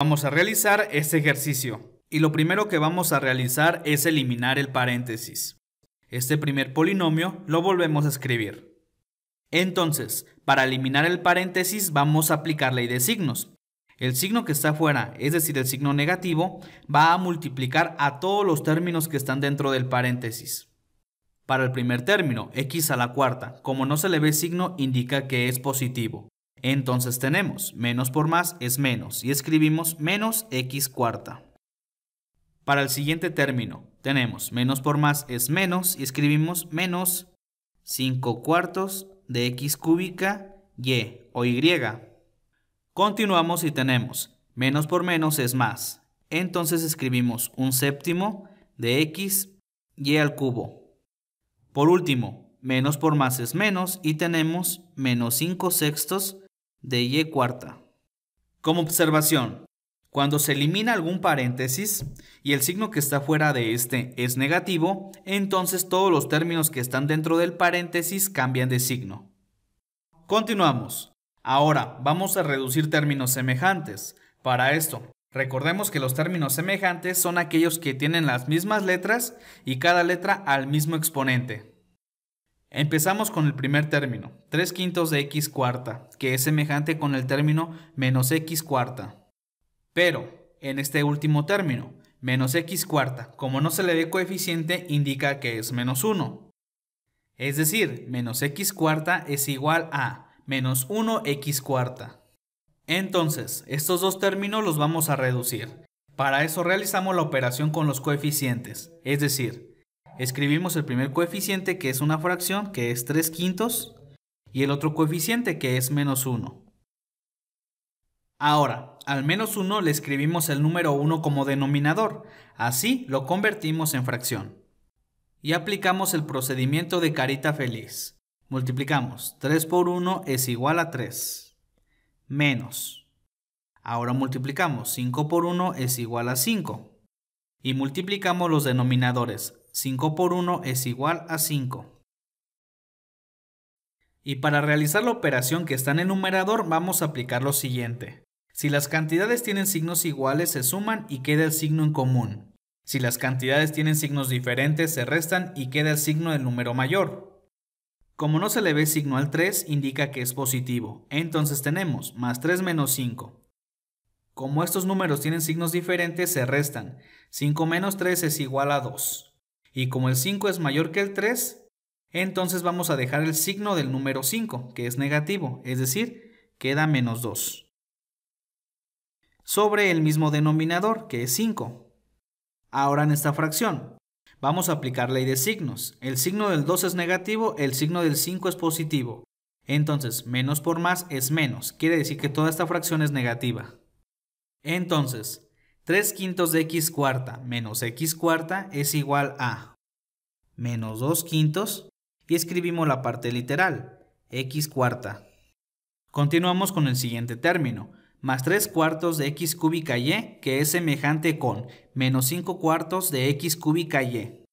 Vamos a realizar este ejercicio. Y lo primero que vamos a realizar es eliminar el paréntesis. Este primer polinomio lo volvemos a escribir. Entonces, para eliminar el paréntesis vamos a aplicar ley de signos. El signo que está fuera, es decir, el signo negativo, va a multiplicar a todos los términos que están dentro del paréntesis. Para el primer término, x a la cuarta, como no se le ve signo, indica que es positivo. Entonces tenemos menos por más es menos y escribimos menos x cuarta. Para el siguiente término tenemos menos por más es menos y escribimos menos 5 cuartos de x cúbica y o y. Continuamos y tenemos menos por menos es más. Entonces escribimos un séptimo de x y al cubo. Por último, menos por más es menos y tenemos menos 5 sextos de y cuarta. Como observación, cuando se elimina algún paréntesis y el signo que está fuera de este es negativo, entonces todos los términos que están dentro del paréntesis cambian de signo. Continuamos. Ahora vamos a reducir términos semejantes. Para esto, recordemos que los términos semejantes son aquellos que tienen las mismas letras y cada letra al mismo exponente. Empezamos con el primer término, 3 quintos de x cuarta, que es semejante con el término menos x cuarta. Pero, en este último término, menos x cuarta, como no se le ve coeficiente, indica que es menos 1. Es decir, menos x cuarta es igual a menos 1x cuarta. Entonces, estos dos términos los vamos a reducir. Para eso realizamos la operación con los coeficientes, es decir, escribimos el primer coeficiente que es una fracción, que es 3 quintos, y el otro coeficiente que es menos 1. Ahora, al menos 1 le escribimos el número 1 como denominador, así lo convertimos en fracción. Y aplicamos el procedimiento de carita feliz. Multiplicamos 3 por 1 es igual a 3. Menos. Ahora multiplicamos 5 por 1 es igual a 5. Y multiplicamos los denominadores. 5 por 1 es igual a 5. Y para realizar la operación que está en el numerador vamos a aplicar lo siguiente. Si las cantidades tienen signos iguales se suman y queda el signo en común. Si las cantidades tienen signos diferentes se restan y queda el signo del número mayor. Como no se le ve signo al 3 indica que es positivo, entonces tenemos más 3 menos 5. Como estos números tienen signos diferentes se restan, 5 menos 3 es igual a 2 y como el 5 es mayor que el 3, entonces vamos a dejar el signo del número 5, que es negativo, es decir, queda menos 2. Sobre el mismo denominador, que es 5. Ahora en esta fracción, vamos a aplicar ley de signos. El signo del 2 es negativo, el signo del 5 es positivo. Entonces, menos por más es menos, quiere decir que toda esta fracción es negativa. Entonces, 3 quintos de x cuarta menos x cuarta es igual a menos 2 quintos y escribimos la parte literal, x cuarta. Continuamos con el siguiente término, más 3 cuartos de x cúbica y, que es semejante con menos 5 cuartos de x cúbica y.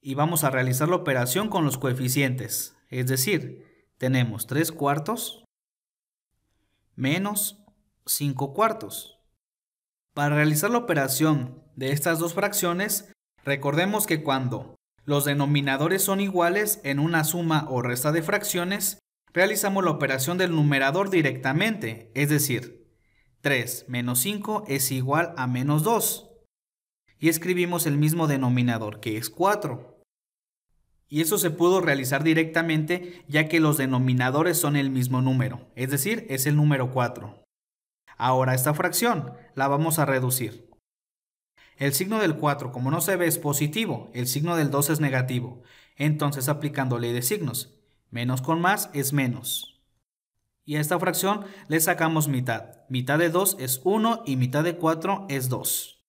Y vamos a realizar la operación con los coeficientes, es decir, tenemos 3 cuartos menos 5 cuartos para realizar la operación de estas dos fracciones, recordemos que cuando los denominadores son iguales en una suma o resta de fracciones, realizamos la operación del numerador directamente, es decir, 3 menos 5 es igual a menos 2. Y escribimos el mismo denominador, que es 4. Y eso se pudo realizar directamente ya que los denominadores son el mismo número, es decir, es el número 4. Ahora esta fracción la vamos a reducir. El signo del 4, como no se ve, es positivo, el signo del 2 es negativo. Entonces aplicando ley de signos, menos con más es menos. Y a esta fracción le sacamos mitad. Mitad de 2 es 1 y mitad de 4 es 2.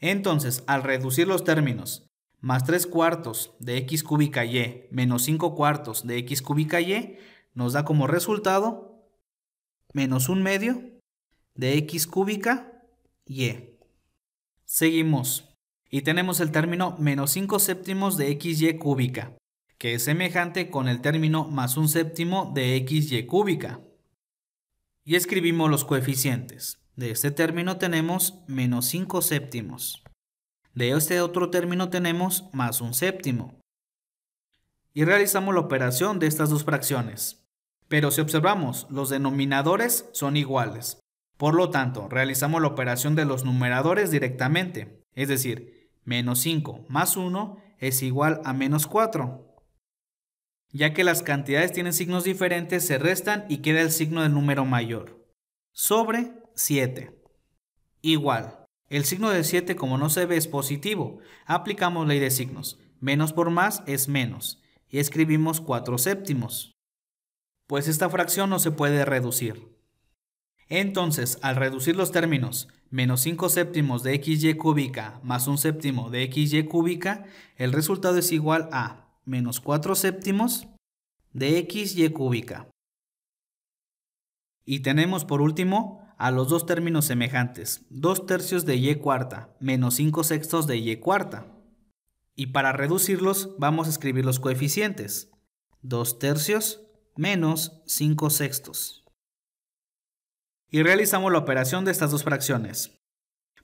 Entonces, al reducir los términos, más 3 cuartos de x cúbica y e menos 5 cuartos de x cúbica y, e nos da como resultado menos 1 medio de x cúbica, y. E. Seguimos. Y tenemos el término menos 5 séptimos de xy cúbica, que es semejante con el término más 1 séptimo de xy cúbica. Y escribimos los coeficientes. De este término tenemos menos 5 séptimos. De este otro término tenemos más 1 séptimo. Y realizamos la operación de estas dos fracciones. Pero si observamos, los denominadores son iguales. Por lo tanto, realizamos la operación de los numeradores directamente, es decir, menos 5 más 1 es igual a menos 4. Ya que las cantidades tienen signos diferentes, se restan y queda el signo del número mayor. Sobre 7. Igual. El signo de 7 como no se ve es positivo. Aplicamos ley de signos. Menos por más es menos. Y escribimos 4 séptimos. Pues esta fracción no se puede reducir. Entonces, al reducir los términos menos 5 séptimos de xy cúbica más 1 séptimo de xy cúbica, el resultado es igual a menos 4 séptimos de xy cúbica. Y tenemos por último a los dos términos semejantes, 2 tercios de y cuarta menos 5 sextos de y cuarta. Y para reducirlos vamos a escribir los coeficientes, 2 tercios menos 5 sextos y realizamos la operación de estas dos fracciones.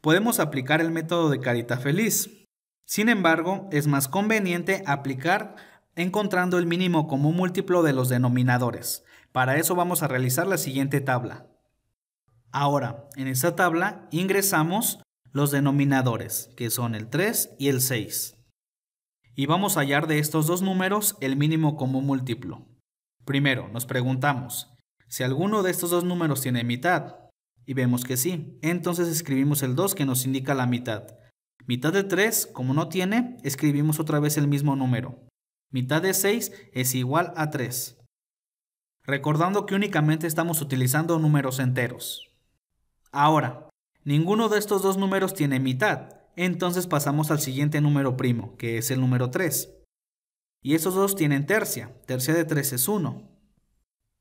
Podemos aplicar el método de carita feliz. Sin embargo, es más conveniente aplicar encontrando el mínimo común múltiplo de los denominadores. Para eso vamos a realizar la siguiente tabla. Ahora, en esta tabla ingresamos los denominadores, que son el 3 y el 6. Y vamos a hallar de estos dos números el mínimo común múltiplo. Primero, nos preguntamos, si alguno de estos dos números tiene mitad. Y vemos que sí, entonces escribimos el 2 que nos indica la mitad. Mitad de 3, como no tiene, escribimos otra vez el mismo número. Mitad de 6 es igual a 3. Recordando que únicamente estamos utilizando números enteros. Ahora, ninguno de estos dos números tiene mitad, entonces pasamos al siguiente número primo, que es el número 3. Y estos dos tienen tercia, tercia de 3 es 1.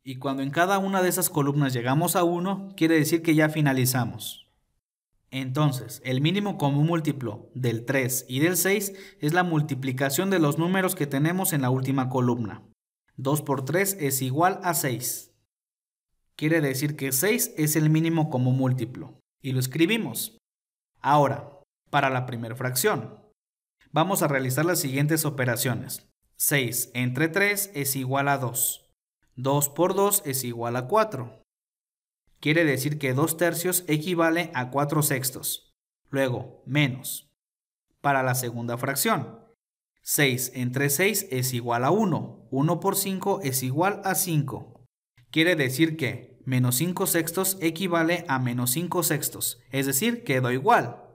Y cuando en cada una de esas columnas llegamos a 1, quiere decir que ya finalizamos. Entonces, el mínimo común múltiplo del 3 y del 6 es la multiplicación de los números que tenemos en la última columna. 2 por 3 es igual a 6. Quiere decir que 6 es el mínimo común múltiplo. Y lo escribimos. Ahora, para la primera fracción, vamos a realizar las siguientes operaciones. 6 entre 3 es igual a 2. 2 por 2 es igual a 4. Quiere decir que 2 tercios equivale a 4 sextos. Luego, menos. Para la segunda fracción, 6 entre 6 es igual a 1. 1 por 5 es igual a 5. Quiere decir que menos 5 sextos equivale a menos 5 sextos, es decir, quedó igual.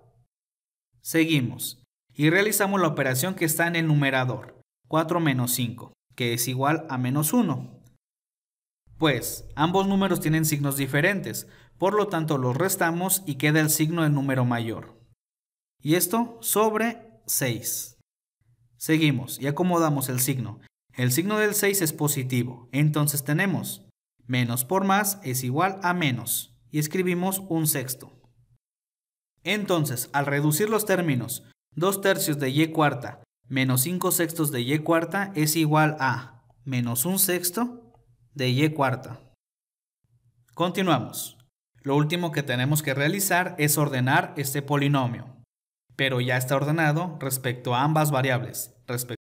Seguimos y realizamos la operación que está en el numerador, 4 menos 5, que es igual a menos 1 pues ambos números tienen signos diferentes, por lo tanto los restamos y queda el signo del número mayor. Y esto sobre 6. Seguimos y acomodamos el signo. El signo del 6 es positivo, entonces tenemos menos por más es igual a menos y escribimos un sexto. Entonces, al reducir los términos, 2 tercios de y cuarta menos 5 sextos de y cuarta es igual a menos un sexto de Y cuarta. Continuamos. Lo último que tenemos que realizar es ordenar este polinomio, pero ya está ordenado respecto a ambas variables, respecto